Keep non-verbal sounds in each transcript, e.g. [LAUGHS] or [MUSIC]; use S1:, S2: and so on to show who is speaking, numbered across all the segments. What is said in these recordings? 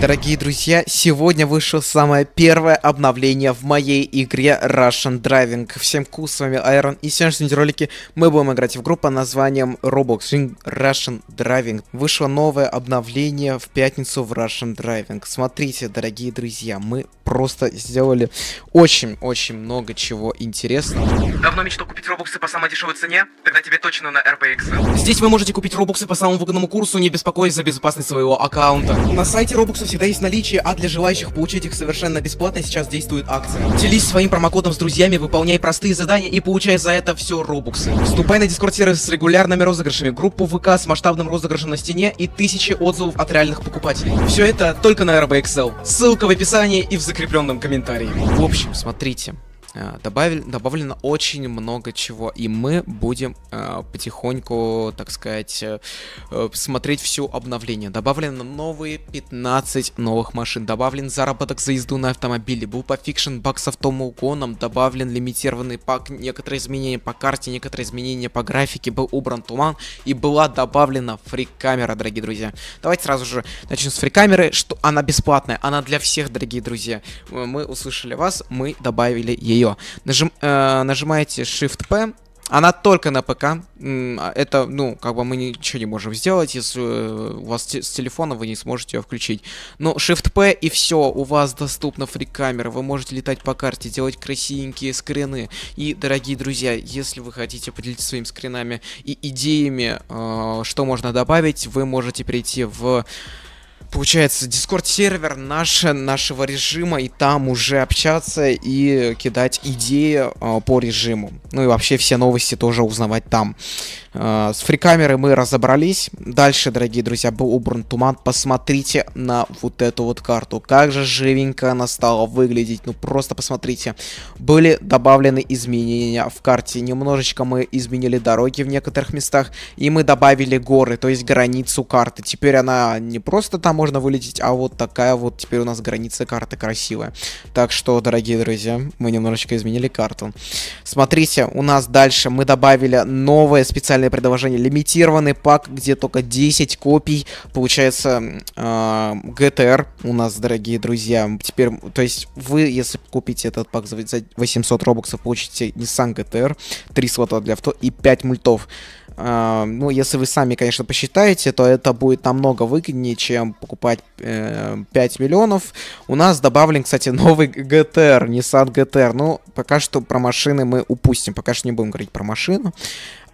S1: Дорогие друзья, сегодня вышло самое первое обновление в моей игре Russian Driving. Всем кус, с вами Айрон, и в сегодняшнем ролике мы будем играть в игру под названием Roblox Russian Driving. Вышло новое обновление в пятницу в Russian Driving. Смотрите, дорогие друзья, мы просто сделали очень-очень много чего интересного. Давно мечтал купить робоксы по самой дешевой цене? Тогда тебе точно на RBX. Здесь вы можете купить робоксы по самому выгодному курсу, не беспокоясь за безопасность своего аккаунта. На сайте Robux всегда есть наличие, а для желающих получить их совершенно бесплатно сейчас действует акция. Делись своим промокодом с друзьями, выполняй простые задания и получай за это все робуксы. Вступай на дискорд-сервис с регулярными розыгрышами, группу ВК с масштабным розыгрышем на стене и тысячи отзывов от реальных покупателей. Все это только на RBXL. Ссылка в описании и в закрепленном комментарии. В общем, смотрите. Э, добавили, добавлено очень много чего, и мы будем э, потихоньку, так сказать, э, э смотреть все обновление. Добавлено новые 15 новых машин, добавлен заработок за езду на автомобиле, был пофикшен баг с автомоугоном, добавлен лимитированный пак, некоторые изменения по карте, некоторые изменения по графике, был убран туман и была добавлена фрик-камера, дорогие друзья. Давайте сразу же начнем с фрик-камеры, что она бесплатная, она для всех, дорогие друзья. Э, мы услышали вас, мы добавили ее нее. Нажим, э, нажимаете Shift-P, она только на ПК. А это, ну, как бы мы ничего не можем сделать, если э, у вас с телефона вы не сможете ее включить. Но Shift-P и все, у вас доступна фрикамера, вы можете летать по карте, делать красивенькие скрины. И, дорогие друзья, если вы хотите поделиться своими скринами и идеями, э, что можно добавить, вы можете прийти в получается, дискорд-сервер наш, нашего режима, и там уже общаться и кидать идеи э, по режиму. Ну и вообще все новости тоже узнавать там. Э, с фрикамерой мы разобрались. Дальше, дорогие друзья, был убран туман. Посмотрите на вот эту вот карту. Как же живенько она стала выглядеть. Ну просто посмотрите. Были добавлены изменения в карте. Немножечко мы изменили дороги в некоторых местах, и мы добавили горы, то есть границу карты. Теперь она не просто там можно вылететь, а вот такая вот теперь у нас граница карты красивая. Так что, дорогие друзья, мы немножечко изменили карту. Смотрите, у нас дальше мы добавили новое специальное предложение. Лимитированный пак, где только 10 копий. Получается, э, ГТР у нас, дорогие друзья. Теперь, то есть, вы, если купите этот пак за 800 робоксов, получите Nissan GTR, 3 слота для авто и 5 мультов. А, ну, если вы сами, конечно, посчитаете, то это будет намного выгоднее, чем покупать э, 5 миллионов. У нас добавлен, кстати, [LAUGHS] новый GTR, Nissan GTR. Ну, пока что про машины мы упустим, пока что не будем говорить про машину.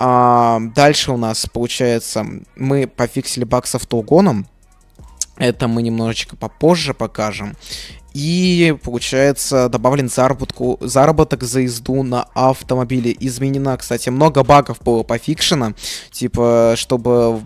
S1: А, дальше у нас, получается, мы пофиксили баг с автоугоном. Это мы немножечко попозже покажем. И, получается, добавлен заработку, заработок за езду на автомобиле. Изменена, кстати, много багов было пофикшено. Типа, чтобы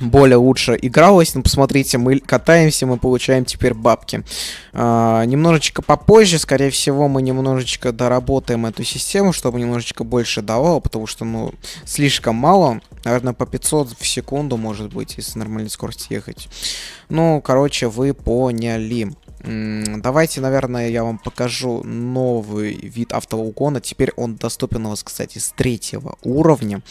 S1: более лучше игралось. Ну, посмотрите, мы катаемся, мы получаем теперь бабки. А, немножечко попозже, скорее всего, мы немножечко доработаем эту систему, чтобы немножечко больше давало, потому что, ну, слишком мало. Наверное, по 500 в секунду, может быть, если нормальной скорости ехать. Ну, короче, вы поняли. Давайте, наверное, я вам покажу новый вид автоугона. Теперь он доступен у вас, кстати, с третьего уровня.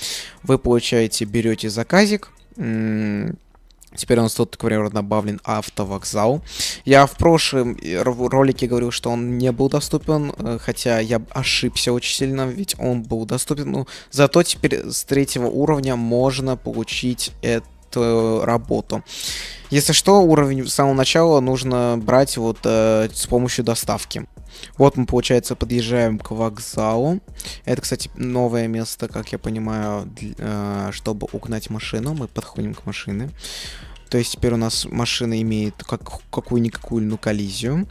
S1: Вы, получаете, берете заказик. Теперь у нас тут, к примеру, добавлен автовокзал. Я в прошлом э, ролике говорил, что он не был доступен, э, хотя я ошибся очень сильно, ведь он был доступен. Но ну, зато теперь с третьего уровня можно получить это э, работу. Если что, уровень с самого начала нужно брать вот э, с помощью доставки. Вот мы, получается, подъезжаем к вокзалу. Это, кстати, новое место, как я понимаю, для, э, чтобы угнать машину. Мы подходим к машине. То есть теперь у нас машина имеет как, какую-никакую ну, коллизию.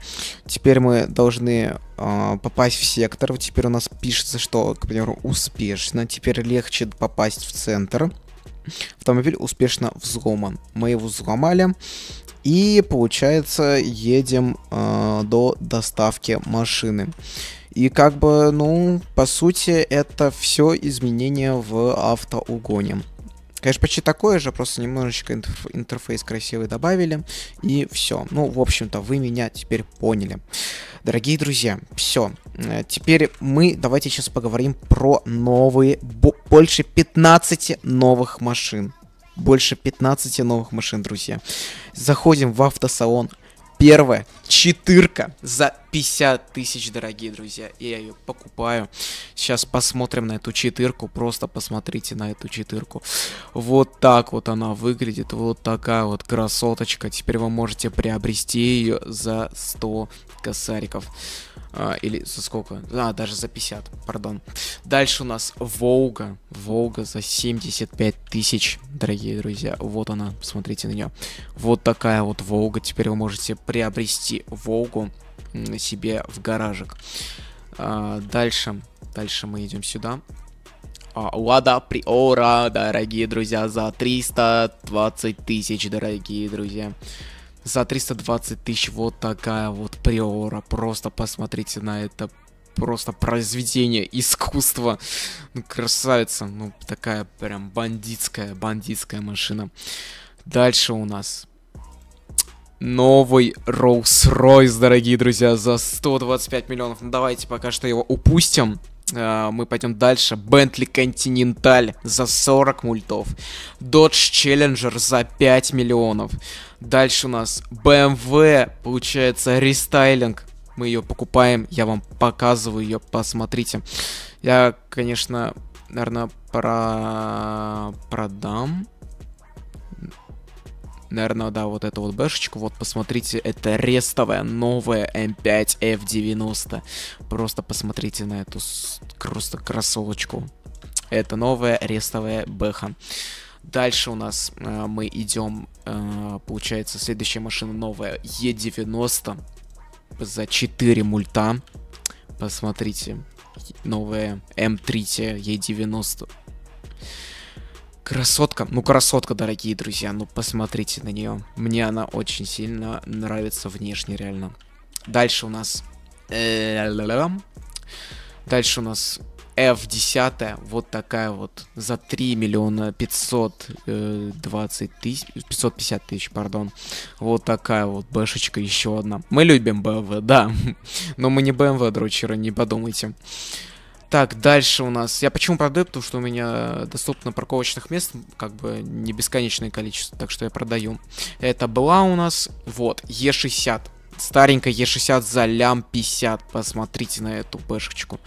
S1: Теперь мы должны э, попасть в сектор. Теперь у нас пишется, что, к примеру, успешно. Теперь легче попасть в центр. Автомобиль успешно взломан. Мы его взломали. И, получается, едем э, до доставки машины. И как бы, ну, по сути, это все изменения в автоугоне. Конечно, почти такое же, просто немножечко интерф интерфейс красивый добавили, и все. Ну, в общем-то, вы меня теперь поняли. Дорогие друзья, все. Э, теперь мы давайте сейчас поговорим про новые, больше 15 новых машин. Больше 15 новых машин, друзья. Заходим в автосалон. Первая четырка за 50 тысяч, дорогие друзья. И я ее покупаю. Сейчас посмотрим на эту четырку. Просто посмотрите на эту четырку. Вот так вот она выглядит. Вот такая вот красоточка. Теперь вы можете приобрести ее за 100 косариков. А, или за сколько? А, даже за 50, пардон. Дальше у нас Волга. Волга за 75 тысяч, дорогие друзья. Вот она, посмотрите на нее. Вот такая вот Волга. Теперь вы можете приобрести Волгу себе в гаражик. А, дальше, дальше мы идем сюда. А, Лада Приора, дорогие друзья, за 320 тысяч, дорогие друзья за 320 тысяч вот такая вот приора. Просто посмотрите на это. Просто произведение искусства. Ну, красавица. Ну, такая прям бандитская, бандитская машина. Дальше у нас новый Rolls-Royce, дорогие друзья, за 125 миллионов. Ну, давайте пока что его упустим. А, мы пойдем дальше. Bentley Continental за 40 мультов. Dodge Challenger за 5 миллионов. Дальше у нас BMW, получается, рестайлинг. Мы ее покупаем, я вам показываю ее, посмотрите. Я, конечно, наверное, про... продам. Наверное, да, вот эту вот бэшечку. Вот, посмотрите, это рестовая новая m 5 F90. Просто посмотрите на эту просто кроссовочку. Это новая рестовая бэха. Дальше у нас э, мы идем, э, получается, следующая машина новая, Е90 за 4 мульта. Посмотрите, новая М3 Е90. Красотка, ну красотка, дорогие друзья, ну посмотрите на нее. Мне она очень сильно нравится внешне, реально. Дальше у нас... Э, Дальше у нас F10, вот такая вот, за 3 миллиона 520 тысяч, 550 тысяч, пардон. Вот такая вот бэшечка, еще одна. Мы любим BMW, да, [LAUGHS] но мы не BMW дрочеры, не подумайте. Так, дальше у нас... Я почему продаю? Потому что у меня доступно парковочных мест, как бы не бесконечное количество, так что я продаю. Это была у нас, вот, Е60. Старенькая Е60 за лям 50. Посмотрите на эту пешечку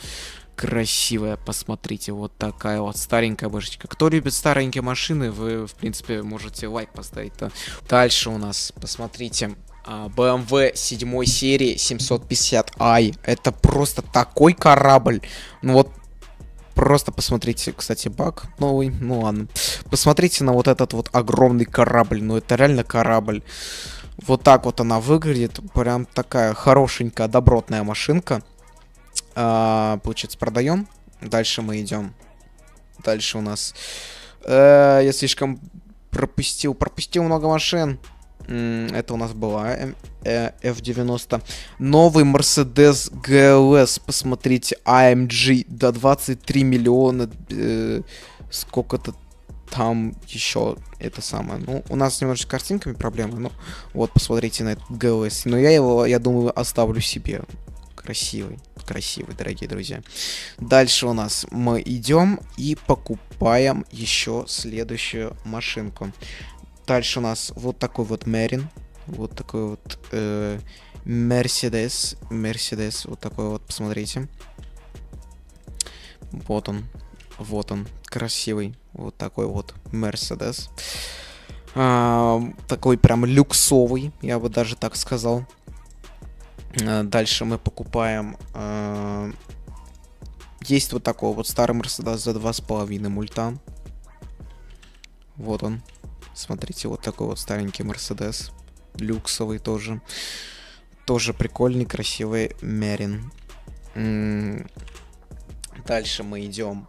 S1: красивая, посмотрите, вот такая вот старенькая бэшечка. Кто любит старенькие машины, вы, в принципе, можете лайк поставить. Дальше у нас, посмотрите, а, BMW 7 серии 750i. Это просто такой корабль. Ну вот, просто посмотрите, кстати, баг новый, ну ладно. Посмотрите на вот этот вот огромный корабль, ну это реально корабль. Вот так вот она выглядит, прям такая хорошенькая, добротная машинка. А, получается, продаем. Дальше мы идем. Дальше у нас... Э, я слишком пропустил. Пропустил много машин. Это у нас была э, э, F90. Новый Mercedes GLS. Посмотрите, AMG. До 23 миллиона. Э, Сколько-то там еще это самое. Ну, у нас немножечко с картинками проблемы, Ну, вот, посмотрите на этот GLS. Но я его, я думаю, оставлю себе. Красивый красивый, дорогие друзья. Дальше у нас мы идем и покупаем еще следующую машинку. Дальше у нас вот такой вот Мерин. Вот такой вот э, Мерседес. Вот такой вот, посмотрите. Вот он. Вот он. Красивый. Вот такой вот Мерседес. А, такой прям люксовый, я бы даже так сказал. Э, дальше мы покупаем... Э, есть вот такой вот старый Мерседес за два с половиной мульта. Вот он. Смотрите, вот такой вот старенький Мерседес. Люксовый тоже. Тоже прикольный, красивый Мерин. Дальше мы идем.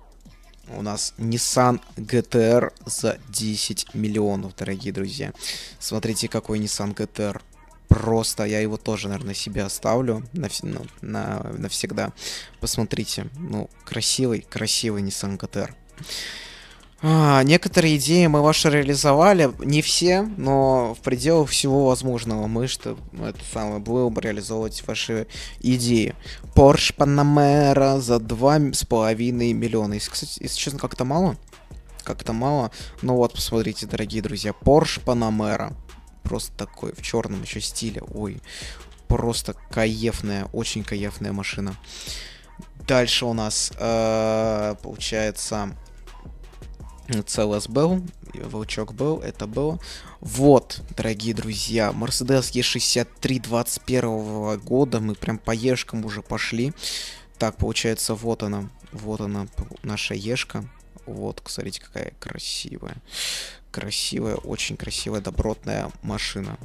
S1: У нас Nissan GTR за 10 миллионов, дорогие друзья. Смотрите, какой Nissan GTR просто. Я его тоже, наверное, себе оставлю на, ну, на, навсегда. Посмотрите. Ну, красивый, красивый Nissan GTR. А, некоторые идеи мы ваши реализовали, не все, но в пределах всего возможного мы что это самое будем реализовывать ваши идеи. Porsche Panamera за 2,5 миллиона. Если, кстати, если честно, как-то мало. Как-то мало. Ну вот, посмотрите, дорогие друзья, Porsche Panamera просто такой, в черном еще стиле. Ой, просто каефная, очень каефная машина. Дальше у нас э, получается CLS был, Волчок был, это было. Вот, дорогие друзья, Mercedes E63 21 года, мы прям по ешкам уже пошли. Так, получается, вот она, вот она, наша ешка. Вот, смотрите, какая красивая. Красивая, очень красивая, добротная машина.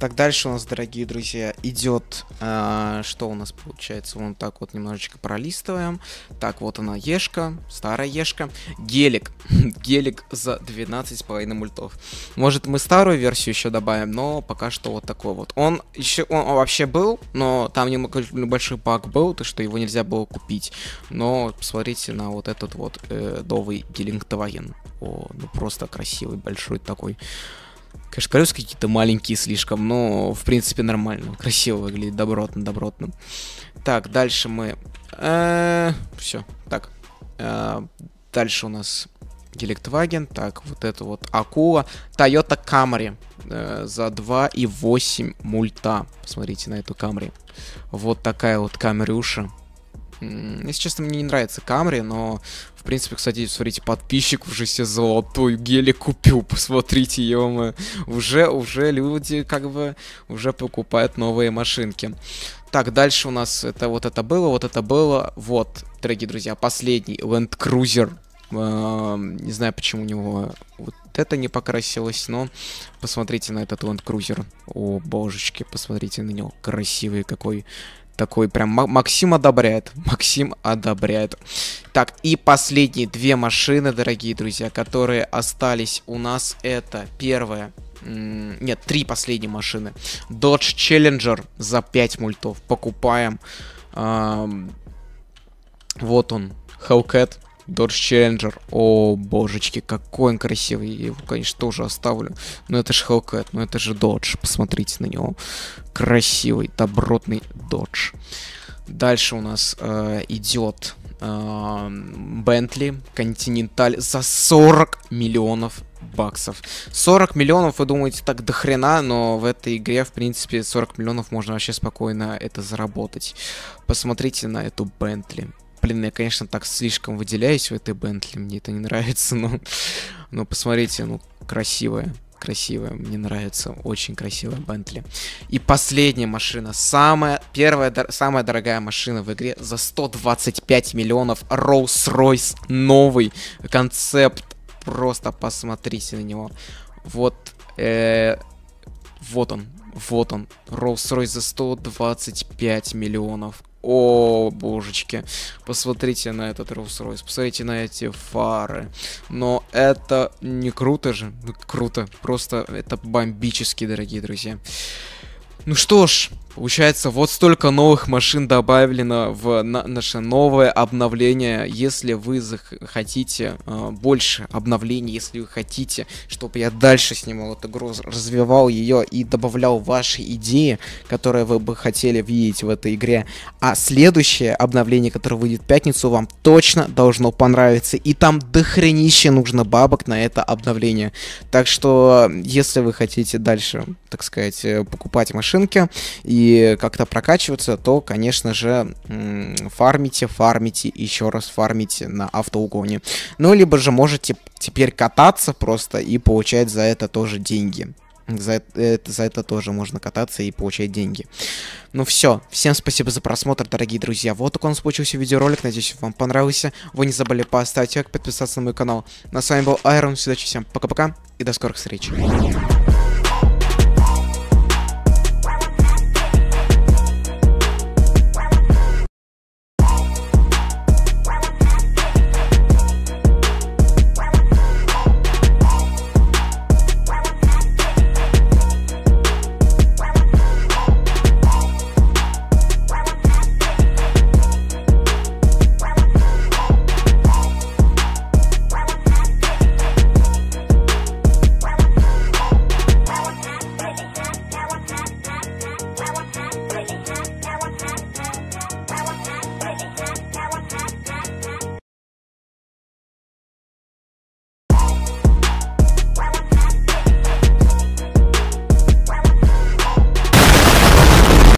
S1: Так, дальше у нас, дорогие друзья, идет, э, что у нас получается, вон так вот немножечко пролистываем. Так, вот она, Ешка, старая Ешка. Гелик, [LAUGHS] гелик за 12,5 мультов. Может, мы старую версию еще добавим, но пока что вот такой вот. Он еще, он, вообще был, но там небольшой баг был, то что его нельзя было купить. Но посмотрите на вот этот вот э, дом новый Гелингтваген. О, ну просто красивый, большой такой. Конечно, колеса какие-то маленькие слишком, но, в принципе, нормально. Красиво выглядит, добротно, добротно. Так, дальше мы... Э, Все, так. Э, дальше у нас Геликтваген. Так, вот это вот Акула. Toyota Camry э, за 2,8 мульта. Посмотрите на эту Camry. Вот такая вот камерюша. Если честно, мне не нравится Камри, но, в принципе, кстати, смотрите, подписчик уже себе золотую Гели купил, [LAUGHS] посмотрите, ё Уже, уже люди, как бы, уже покупают новые машинки. Так, дальше у нас это вот это было, вот это было, вот, дорогие друзья, последний Land Cruiser. Эм, не знаю, почему у него вот это не покрасилось, но посмотрите на этот Land Cruiser. О, божечки, посмотрите на него, красивый какой. Такой прям Максим одобряет. Максим одобряет. Так, и последние две машины, дорогие друзья, которые остались у нас, это первая нет, три последние машины. Dodge Challenger за 5 мультов. Покупаем. Вот он. Hellcat Dodge Challenger. О, божечки, какой он красивый. Я его, конечно, тоже оставлю. Но это же Hellcat, но это же Dodge. Посмотрите на него. Красивый, добротный Dodge. Дальше у нас э, идет Бентли э, Continental за 40 миллионов баксов. 40 миллионов, вы думаете, так до хрена, но в этой игре, в принципе, 40 миллионов можно вообще спокойно это заработать. Посмотрите на эту Бентли. Блин, я, конечно, так слишком выделяюсь в этой Бентли, мне это не нравится, но... Но посмотрите, ну, красивая, красивая, мне нравится, очень красивая Бентли. И последняя машина, самая первая, самая дорогая машина в игре за 125 миллионов, Rolls-Royce, новый концепт, просто посмотрите на него. Вот, -э вот он, вот он, Rolls-Royce за 125 миллионов. О, божечки. Посмотрите на этот Rolls-Royce, посмотрите на эти фары. Но это не круто же. Ну, круто. Просто это бомбически, дорогие друзья. Ну что ж, Получается, вот столько новых машин добавлено в на наше новое обновление. Если вы хотите э, больше обновлений, если вы хотите, чтобы я дальше снимал эту игру, развивал ее и добавлял ваши идеи, которые вы бы хотели видеть в этой игре. А следующее обновление, которое выйдет в пятницу, вам точно должно понравиться. И там дохренище нужно бабок на это обновление. Так что, если вы хотите дальше, так сказать, э, покупать машинки и и как-то прокачиваться, то, конечно же, фармите, фармите, еще раз фармите на автоугоне. Ну, либо же можете теперь кататься просто и получать за это тоже деньги. За это, э, за это тоже можно кататься и получать деньги. Ну все, всем спасибо за просмотр, дорогие друзья. Вот такой у нас получился видеоролик, надеюсь, вам понравился. Вы не забыли поставить лайк, подписаться на мой канал. На с вами был Айрон, удачи всем, пока-пока и до скорых встреч.